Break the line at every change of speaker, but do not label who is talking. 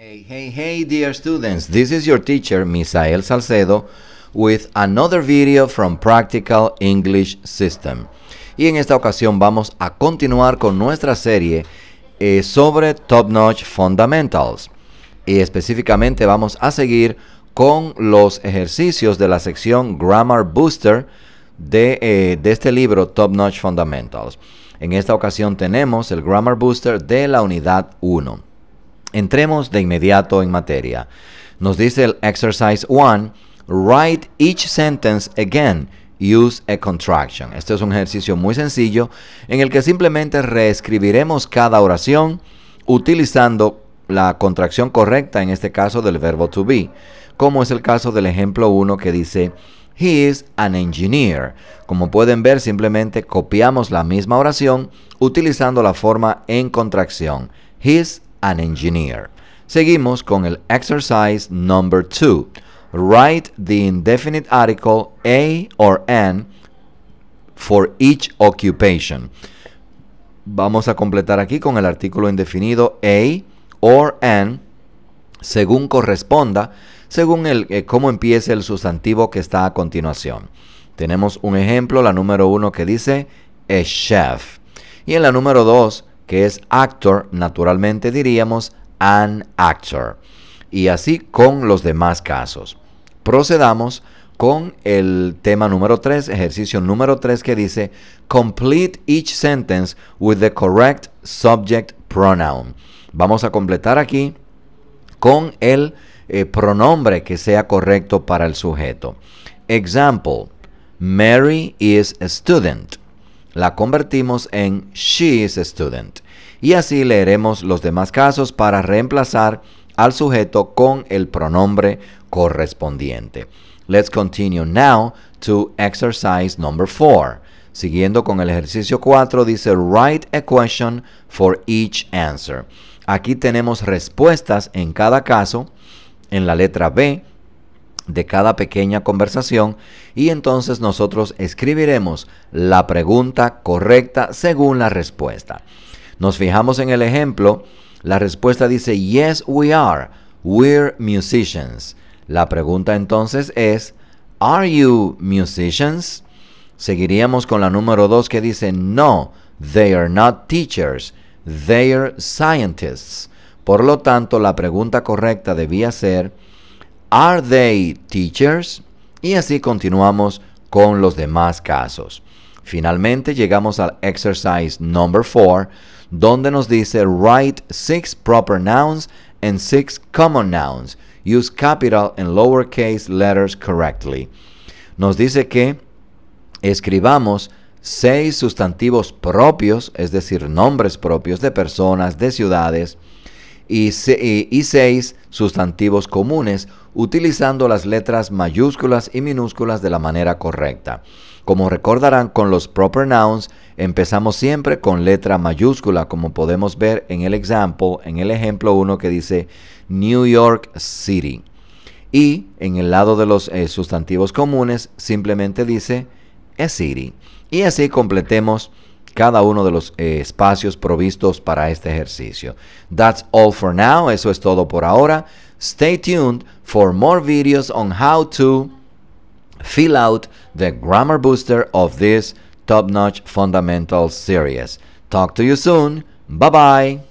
Hey, hey, hey, dear students, this is your teacher, Misael Salcedo, with another video from Practical English System. Y en esta ocasión vamos a continuar con nuestra serie eh, sobre Top Notch Fundamentals. Y específicamente vamos a seguir con los ejercicios de la sección Grammar Booster de, eh, de este libro Top Notch Fundamentals. En esta ocasión tenemos el Grammar Booster de la unidad 1. Entremos de inmediato en materia. Nos dice el exercise 1, write each sentence again. Use a contraction. Este es un ejercicio muy sencillo en el que simplemente reescribiremos cada oración utilizando la contracción correcta, en este caso del verbo to be, como es el caso del ejemplo 1 que dice He is an engineer. Como pueden ver, simplemente copiamos la misma oración utilizando la forma en contracción. His an engineer. Seguimos con el exercise number 2. Write the indefinite article a or an for each occupation. Vamos a completar aquí con el artículo indefinido a or an según corresponda, según el, eh, cómo empiece el sustantivo que está a continuación. Tenemos un ejemplo, la número uno que dice a chef. Y en la número dos que es actor, naturalmente diríamos an actor. Y así con los demás casos. Procedamos con el tema número 3, ejercicio número 3 que dice complete each sentence with the correct subject pronoun. Vamos a completar aquí con el eh, pronombre que sea correcto para el sujeto. Example, Mary is a student la convertimos en she is a student. Y así leeremos los demás casos para reemplazar al sujeto con el pronombre correspondiente. Let's continue now to exercise number four. Siguiendo con el ejercicio 4 dice write a question for each answer. Aquí tenemos respuestas en cada caso en la letra B de cada pequeña conversación y entonces nosotros escribiremos la pregunta correcta según la respuesta. Nos fijamos en el ejemplo, la respuesta dice yes we are, we're musicians. La pregunta entonces es are you musicians? Seguiríamos con la número 2 que dice no, they are not teachers, they are scientists. Por lo tanto, la pregunta correcta debía ser ¿Are they teachers? Y así continuamos con los demás casos. Finalmente llegamos al exercise number 4, donde nos dice write six proper nouns and six common nouns. Use capital and lowercase letters correctly. Nos dice que escribamos seis sustantivos propios, es decir, nombres propios de personas, de ciudades, y, seis sustantivos comunes, utilizando las letras mayúsculas y minúsculas de la manera correcta. Como recordarán con los proper nouns, empezamos siempre con letra mayúscula, como podemos ver en el ejemplo en el ejemplo 1 que dice New York City. Y en el lado de los eh, sustantivos comunes simplemente dice a city. Y así completemos cada uno de los eh, espacios provistos para este ejercicio. That's all for now. Eso es todo por ahora. Stay tuned for more videos on how to fill out the grammar booster of this top-notch fundamentals series. Talk to you soon. Bye bye.